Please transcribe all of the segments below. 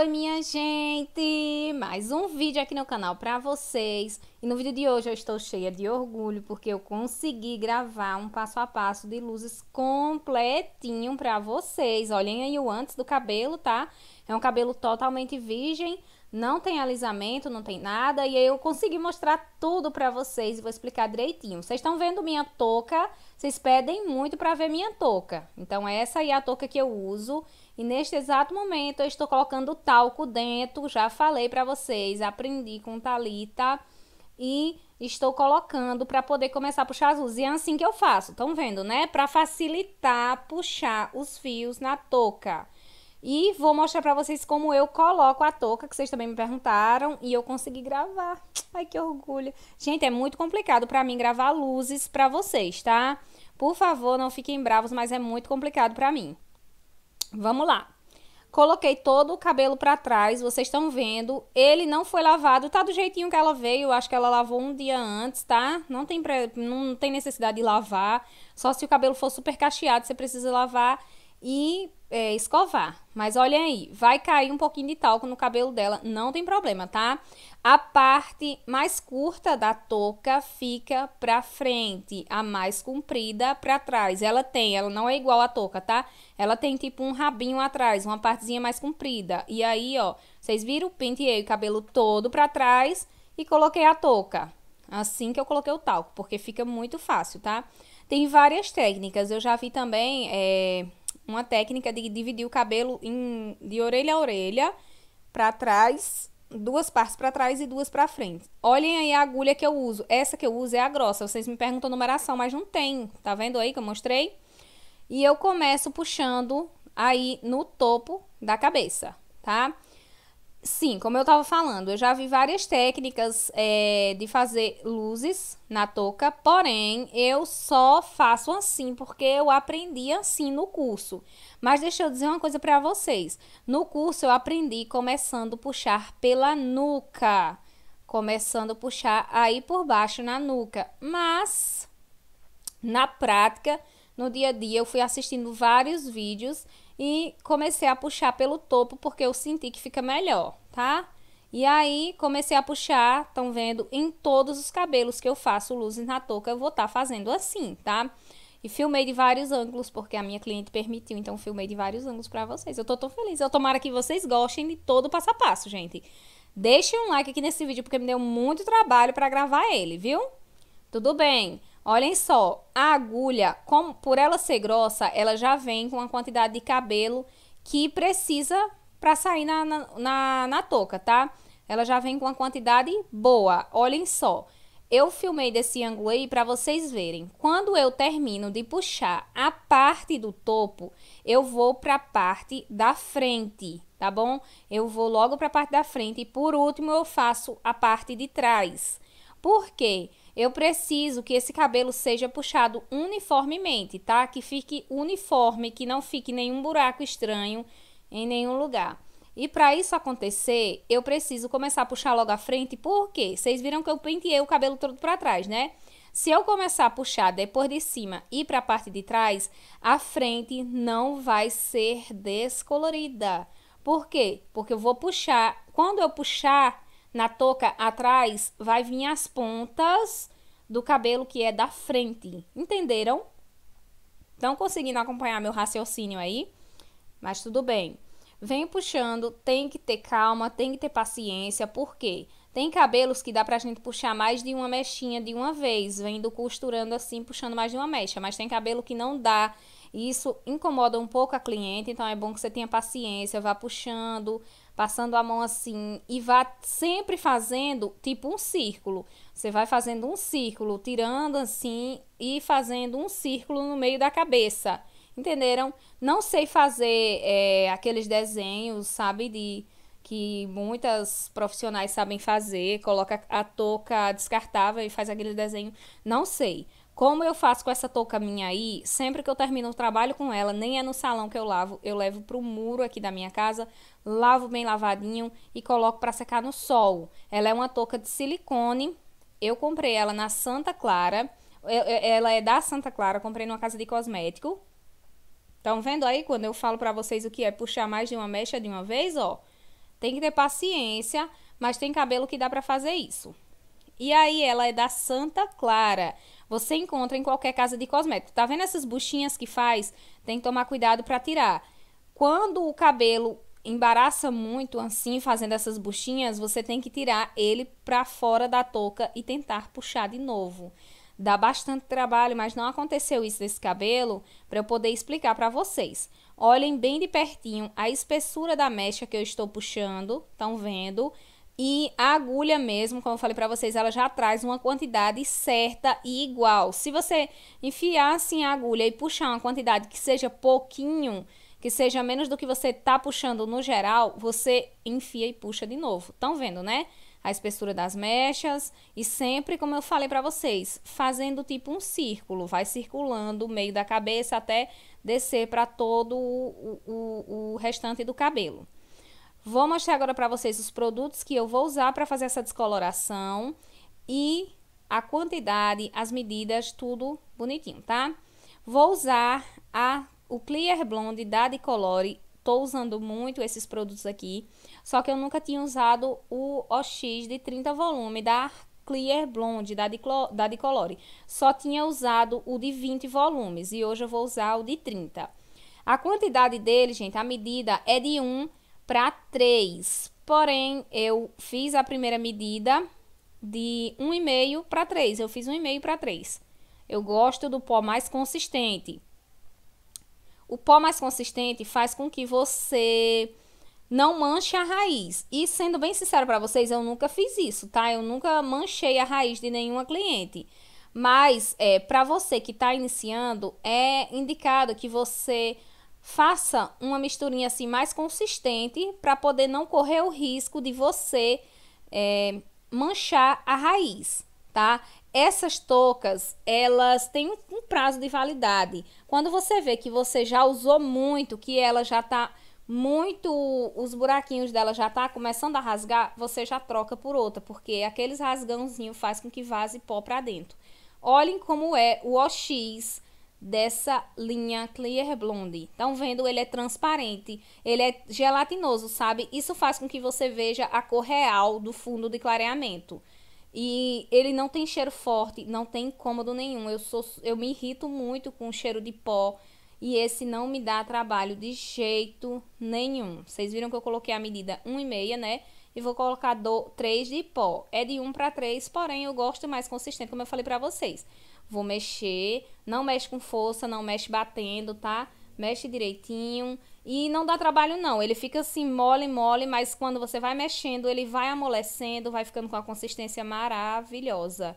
Oi, minha gente! Mais um vídeo aqui no canal para vocês. E no vídeo de hoje eu estou cheia de orgulho porque eu consegui gravar um passo a passo de luzes completinho para vocês. Olhem aí o antes do cabelo, tá? É um cabelo totalmente virgem não tem alisamento, não tem nada. E eu consegui mostrar tudo para vocês e vou explicar direitinho. Vocês estão vendo minha touca? Vocês pedem muito para ver minha touca. Então, essa é a touca que eu uso. E neste exato momento, eu estou colocando talco dentro. Já falei para vocês, aprendi com Talita E estou colocando para poder começar a puxar as luzes. E é assim que eu faço. Estão vendo, né? Para facilitar puxar os fios na touca. E vou mostrar para vocês como eu coloco a touca, que vocês também me perguntaram, e eu consegui gravar. Ai, que orgulho. Gente, é muito complicado para mim gravar luzes para vocês, tá? Por favor, não fiquem bravos, mas é muito complicado para mim. Vamos lá. Coloquei todo o cabelo para trás, vocês estão vendo. Ele não foi lavado, tá do jeitinho que ela veio. Eu acho que ela lavou um dia antes, tá? Não tem, pre... não tem necessidade de lavar. Só se o cabelo for super cacheado, você precisa lavar e é, escovar. Mas olha aí, vai cair um pouquinho de talco no cabelo dela, não tem problema, tá? A parte mais curta da touca fica pra frente, a mais comprida pra trás. Ela tem, ela não é igual à touca, tá? Ela tem tipo um rabinho atrás, uma partezinha mais comprida. E aí, ó, vocês viram? Penteei o cabelo todo pra trás e coloquei a touca. Assim que eu coloquei o talco, porque fica muito fácil, tá? Tem várias técnicas. Eu já vi também é, uma técnica de dividir o cabelo em, de orelha a orelha para trás, duas partes para trás e duas para frente. Olhem aí a agulha que eu uso. Essa que eu uso é a grossa. Vocês me perguntam a numeração, mas não tem. Tá vendo aí que eu mostrei? E eu começo puxando aí no topo da cabeça, tá? Sim, como eu estava falando, eu já vi várias técnicas é, de fazer luzes na touca, porém eu só faço assim porque eu aprendi assim no curso. Mas deixa eu dizer uma coisa para vocês: no curso eu aprendi começando a puxar pela nuca, começando a puxar aí por baixo na nuca, mas na prática no dia a dia, eu fui assistindo vários vídeos e comecei a puxar pelo topo porque eu senti que fica melhor, tá? E aí comecei a puxar, estão vendo, em todos os cabelos que eu faço luzes na touca, eu vou estar tá fazendo assim, tá? E filmei de vários ângulos, porque a minha cliente permitiu, então filmei de vários ângulos para vocês. Eu tô tão feliz. Eu tomara que vocês gostem de todo o passo a passo, gente. Deixem um like aqui nesse vídeo, porque me deu muito trabalho para gravar ele, viu? Tudo bem. Olhem só, a agulha, como, por ela ser grossa, ela já vem com uma quantidade de cabelo que precisa para sair na, na, na, na touca, tá? Ela já vem com uma quantidade boa. Olhem só, eu filmei desse ângulo aí para vocês verem. Quando eu termino de puxar a parte do topo, eu vou para a parte da frente, tá bom? Eu vou logo para a parte da frente e por último eu faço a parte de trás. Por quê? Porque eu preciso que esse cabelo seja puxado uniformemente, tá? Que fique uniforme, que não fique nenhum buraco estranho em nenhum lugar. E para isso acontecer, eu preciso começar a puxar logo à frente, porque Vocês viram que eu penteei o cabelo todo para trás, né? Se eu começar a puxar depois de cima e para a parte de trás, a frente não vai ser descolorida. Por quê? Porque eu vou puxar, quando eu puxar, na touca atrás vai vir as pontas do cabelo que é da frente. Entenderam? Estão conseguindo acompanhar meu raciocínio aí? Mas tudo bem. Vem puxando, tem que ter calma, tem que ter paciência, porque tem cabelos que dá pra gente puxar mais de uma mechinha de uma vez, vendo costurando assim, puxando mais de uma mecha, mas tem cabelo que não dá. E isso incomoda um pouco a cliente, então é bom que você tenha paciência, vá puxando, passando a mão assim e vá sempre fazendo tipo um círculo. Você vai fazendo um círculo, tirando assim e fazendo um círculo no meio da cabeça. Entenderam? Não sei fazer é, aqueles desenhos, sabe, de que muitas profissionais sabem fazer, coloca a touca descartável e faz aquele desenho. Não sei. Como eu faço com essa touca minha aí, sempre que eu termino o trabalho com ela, nem é no salão que eu lavo, eu levo pro muro aqui da minha casa, lavo bem lavadinho e coloco para secar no sol. Ela é uma touca de silicone, eu comprei ela na Santa Clara, ela é da Santa Clara, comprei numa casa de cosmético. Estão vendo aí quando eu falo para vocês o que é puxar mais de uma mecha de uma vez, ó? Tem que ter paciência, mas tem cabelo que dá para fazer isso. E aí ela é da Santa Clara você encontra em qualquer casa de cosmético. Tá vendo essas buchinhas que faz? Tem que tomar cuidado para tirar. Quando o cabelo embaraça muito assim, fazendo essas buchinhas, você tem que tirar ele para fora da touca e tentar puxar de novo. Dá bastante trabalho, mas não aconteceu isso nesse cabelo para eu poder explicar para vocês. Olhem bem de pertinho a espessura da mecha que eu estou puxando, estão vendo? E a agulha mesmo, como eu falei para vocês, ela já traz uma quantidade certa e igual. Se você enfiar assim a agulha e puxar uma quantidade que seja pouquinho, que seja menos do que você tá puxando no geral, você enfia e puxa de novo. Estão vendo, né? A espessura das mechas e sempre, como eu falei para vocês, fazendo tipo um círculo, vai circulando o meio da cabeça até descer para todo o, o, o restante do cabelo. Vou mostrar agora para vocês os produtos que eu vou usar para fazer essa descoloração e a quantidade, as medidas, tudo bonitinho, tá? Vou usar a, o Clear Blonde da Decolore. Tô usando muito esses produtos aqui, só que eu nunca tinha usado o OX de 30 volume da Clear Blonde da, Diclo, da Decolore. Só tinha usado o de 20 volumes e hoje eu vou usar o de 30. A quantidade dele, gente, a medida é de 1 para 3. Porém, eu fiz a primeira medida de 1,5 para 3. Eu fiz 1,5 para 3. Eu gosto do pó mais consistente. O pó mais consistente faz com que você não manche a raiz. E sendo bem sincero para vocês, eu nunca fiz isso, tá? Eu nunca manchei a raiz de nenhuma cliente. Mas é, para você que está iniciando, é indicado que você faça uma misturinha assim mais consistente para poder não correr o risco de você é, manchar a raiz, tá? Essas tocas, elas têm um, um, prazo de validade. Quando você vê que você já usou muito, que ela já tá muito, os buraquinhos dela já tá começando a rasgar, você já troca por outra, porque aqueles rasgãozinho faz com que vaze pó para dentro. Olhem como é o OX, dessa linha Clear Blonde. Estão vendo? Ele é transparente, ele é gelatinoso, sabe? Isso faz com que você veja a cor real do fundo de clareamento. E ele não tem cheiro forte, não tem incômodo nenhum. Eu, sou, eu me irrito muito com o cheiro de pó. E esse não me dá trabalho de jeito nenhum. Vocês viram que eu coloquei a medida 1,5, né? E vou colocar do 3 de pó. É de 1 para 3, porém eu gosto mais consistente, como eu falei para vocês vou mexer. Não mexe com força, não mexe batendo, tá? Mexe direitinho. E não dá trabalho, não. Ele fica assim mole, mole, mas quando você vai mexendo, ele vai amolecendo, vai ficando com a consistência maravilhosa.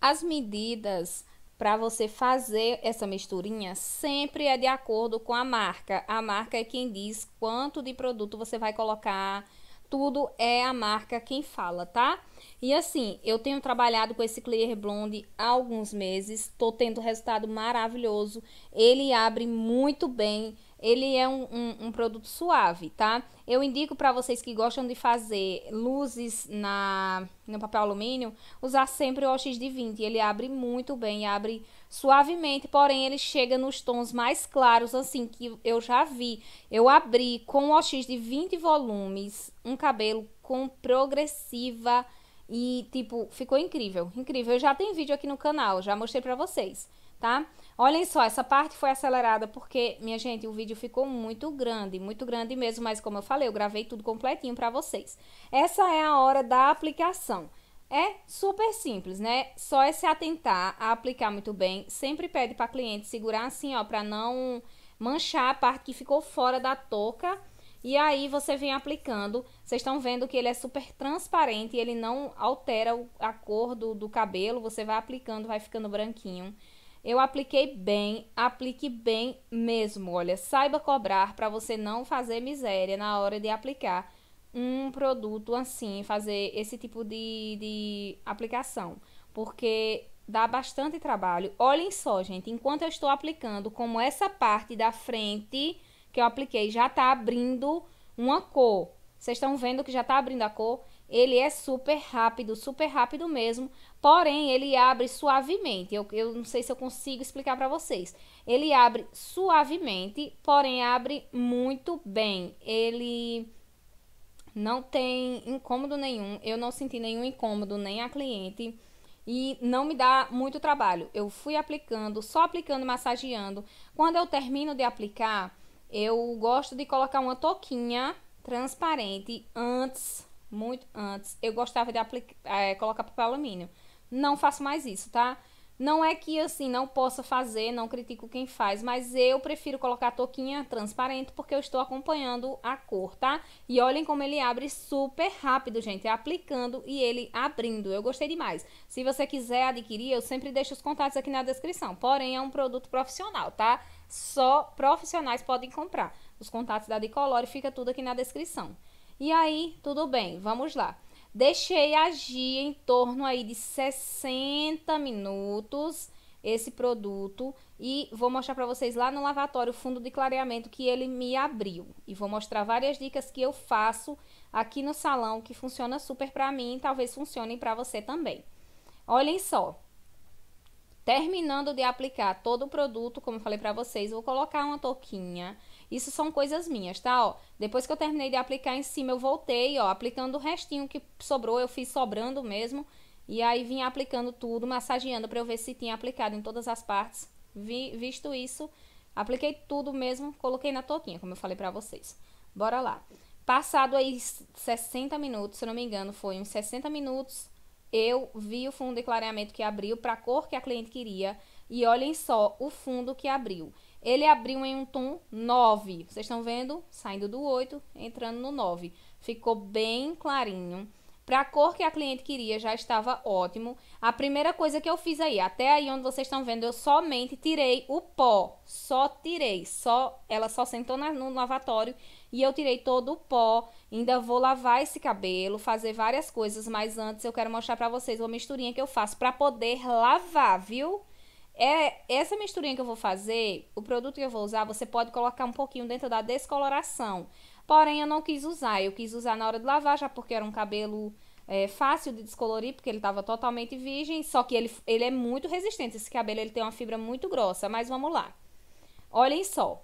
As medidas para você fazer essa misturinha sempre é de acordo com a marca. A marca é quem diz quanto de produto você vai colocar, tudo é a marca quem fala, tá? E assim, eu tenho trabalhado com esse Clear Blonde há alguns meses, tô tendo resultado maravilhoso. Ele abre muito bem ele é um, um, um produto suave, tá? Eu indico para vocês que gostam de fazer luzes na, no papel alumínio, usar sempre o OX de 20. Ele abre muito bem, abre suavemente, porém ele chega nos tons mais claros, assim, que eu já vi. Eu abri com o OX de 20 volumes um cabelo com progressiva... E, tipo, ficou incrível, incrível. Eu já tenho vídeo aqui no canal, já mostrei pra vocês, tá? Olhem só, essa parte foi acelerada porque, minha gente, o vídeo ficou muito grande, muito grande mesmo, mas como eu falei, eu gravei tudo completinho para vocês. Essa é a hora da aplicação. É super simples, né? Só é se atentar a aplicar muito bem. Sempre pede para cliente segurar assim, ó, para não manchar a parte que ficou fora da touca. E aí você vem aplicando. Vocês estão vendo que ele é super transparente, e ele não altera a cor do, do cabelo. Você vai aplicando, vai ficando branquinho. Eu apliquei bem, aplique bem mesmo. Olha, saiba cobrar para você não fazer miséria na hora de aplicar um produto assim, fazer esse tipo de, de aplicação, porque dá bastante trabalho. Olhem só, gente, enquanto eu estou aplicando, como essa parte da frente que eu apliquei já está abrindo uma cor. Vocês estão vendo que já está abrindo a cor? ele é super rápido, super rápido mesmo, porém ele abre suavemente. Eu, eu não sei se eu consigo explicar para vocês. Ele abre suavemente, porém abre muito bem. Ele não tem incômodo nenhum. Eu não senti nenhum incômodo nem a cliente e não me dá muito trabalho. Eu fui aplicando, só aplicando, massageando. Quando eu termino de aplicar, eu gosto de colocar uma toquinha transparente antes muito antes, eu gostava de é, colocar papel alumínio. Não faço mais isso, tá? Não é que assim não possa fazer, não critico quem faz, mas eu prefiro colocar a touquinha transparente porque eu estou acompanhando a cor, tá? E olhem como ele abre super rápido, gente, aplicando e ele abrindo. Eu gostei demais. Se você quiser adquirir, eu sempre deixo os contatos aqui na descrição. Porém, é um produto profissional, tá? Só profissionais podem comprar. Os contatos da Decolore fica tudo aqui na descrição. E aí, tudo bem, vamos lá. Deixei agir em torno aí de 60 minutos esse produto e vou mostrar para vocês lá no lavatório o fundo de clareamento que ele me abriu e vou mostrar várias dicas que eu faço aqui no salão que funciona super para mim, talvez funcionem para você também. Olhem só. Terminando de aplicar todo o produto, como eu falei para vocês, vou colocar uma touquinha isso são coisas minhas, tá? Ó, depois que eu terminei de aplicar em cima, eu voltei, ó, aplicando o restinho que sobrou, eu fiz sobrando mesmo. E aí vim aplicando tudo, massageando para eu ver se tinha aplicado em todas as partes. Vi, visto isso, apliquei tudo mesmo, coloquei na toquinha, como eu falei para vocês. Bora lá. Passado aí 60 minutos, se não me engano, foi uns 60 minutos, eu vi o fundo de clareamento que abriu para a cor que a cliente queria. E olhem só o fundo que abriu. Ele abriu em um tom 9. Vocês estão vendo? Saindo do 8, entrando no 9. Ficou bem clarinho. Para a cor que a cliente queria já estava ótimo. A primeira coisa que eu fiz aí, até aí onde vocês estão vendo, eu somente tirei o pó. Só tirei, só ela só sentou na, no lavatório e eu tirei todo o pó. Ainda vou lavar esse cabelo, fazer várias coisas, mas antes eu quero mostrar para vocês uma misturinha que eu faço para poder lavar, viu? É essa misturinha que eu vou fazer, o produto que eu vou usar, você pode colocar um pouquinho dentro da descoloração. Porém, eu não quis usar. Eu quis usar na hora de lavar, já porque era um cabelo é, fácil de descolorir, porque ele estava totalmente virgem. Só que ele, ele é muito resistente. Esse cabelo ele tem uma fibra muito grossa. Mas vamos lá. Olhem só.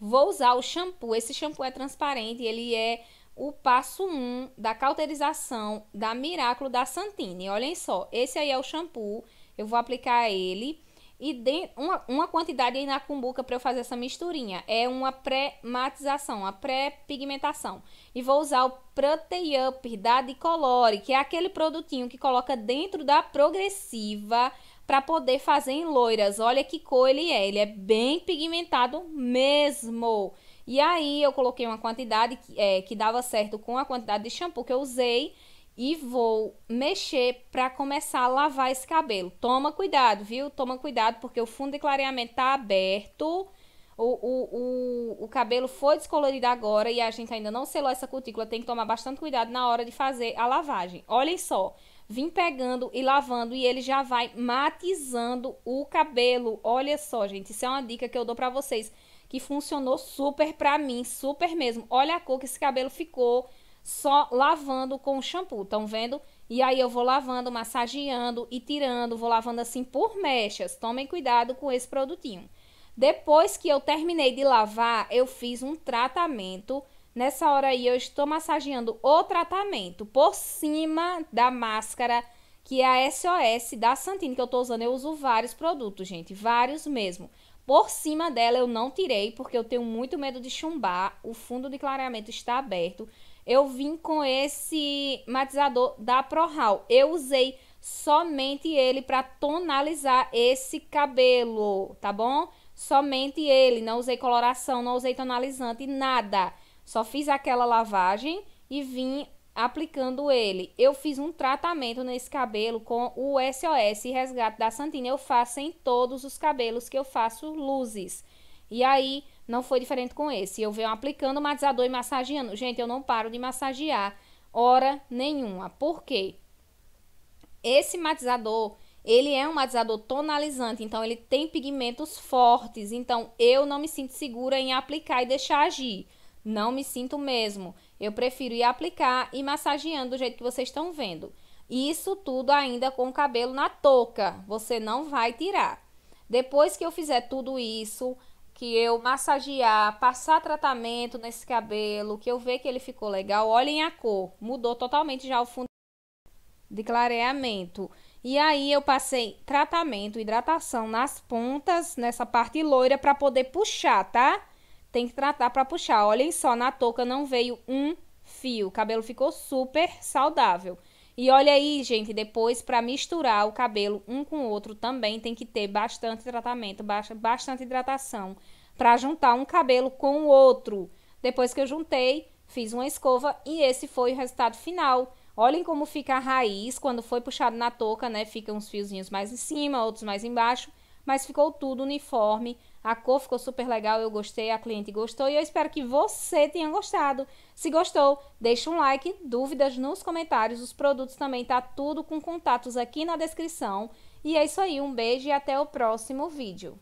Vou usar o shampoo. Esse shampoo é transparente. Ele é o passo 1 um da cauterização da Miraculo da Santini. Olhem só. Esse aí é o shampoo eu vou aplicar ele. E de, uma, uma quantidade aí na cumbuca para eu fazer essa misturinha. É uma pré-matização, uma pré-pigmentação. E vou usar o Proteiup da Dicolore, que é aquele produtinho que coloca dentro da progressiva para poder fazer em loiras. Olha que cor ele é, ele é bem pigmentado mesmo. E aí eu coloquei uma quantidade que, é, que dava certo com a quantidade de shampoo que eu usei e vou mexer para começar a lavar esse cabelo. Toma cuidado, viu? Toma cuidado porque o fundo de clareamento tá aberto. O, o, o, o cabelo foi descolorido agora e a gente ainda não selou essa cutícula. Tem que tomar bastante cuidado na hora de fazer a lavagem. Olhem só, vim pegando e lavando e ele já vai matizando o cabelo. Olha só, gente, isso é uma dica que eu dou para vocês que funcionou super para mim, super mesmo. Olha a cor que esse cabelo ficou só lavando com shampoo, estão vendo? E aí eu vou lavando, massageando e tirando, vou lavando assim por mechas. Tomem cuidado com esse produtinho. Depois que eu terminei de lavar, eu fiz um tratamento. Nessa hora aí eu estou massageando o tratamento por cima da máscara que é a SOS da Santini que eu estou usando. Eu uso vários produtos, gente, vários mesmo. Por cima dela eu não tirei, porque eu tenho muito medo de chumbar. O fundo de clareamento está aberto. Eu vim com esse matizador da ProHal. Eu usei somente ele para tonalizar esse cabelo, tá bom? Somente ele, não usei coloração, não usei tonalizante, nada. Só fiz aquela lavagem e vim aplicando ele. Eu fiz um tratamento nesse cabelo com o SOS Resgate da Santina. Eu faço em todos os cabelos que eu faço luzes. E aí, não foi diferente com esse. Eu venho aplicando o matizador e massageando. Gente, eu não paro de massagear hora nenhuma. Por quê? Esse matizador, ele é um matizador tonalizante, então ele tem pigmentos fortes. Então, eu não me sinto segura em aplicar e deixar agir. Não me sinto mesmo. Eu prefiro ir aplicar e massageando do jeito que vocês estão vendo. Isso tudo ainda com o cabelo na touca. Você não vai tirar. Depois que eu fizer tudo isso, que eu massagear, passar tratamento nesse cabelo, que eu ver que ele ficou legal, olhem a cor. Mudou totalmente já o fundo de clareamento. E aí eu passei tratamento, hidratação nas pontas, nessa parte loira para poder puxar, tá? Tem que tratar para puxar. Olhem só, na touca não veio um fio. O cabelo ficou super saudável. E olha aí, gente, depois para misturar o cabelo um com o outro também tem que ter bastante tratamento, bastante hidratação para juntar um cabelo com o outro. Depois que eu juntei, fiz uma escova e esse foi o resultado final. Olhem como fica a raiz quando foi puxado na touca, né? Fica uns fiozinhos mais em cima, outros mais embaixo, mas ficou tudo uniforme a cor ficou super legal, eu gostei, a cliente gostou e eu espero que você tenha gostado. Se gostou, deixa um like, dúvidas nos comentários, os produtos também tá tudo com contatos aqui na descrição. E é isso aí, um beijo e até o próximo vídeo.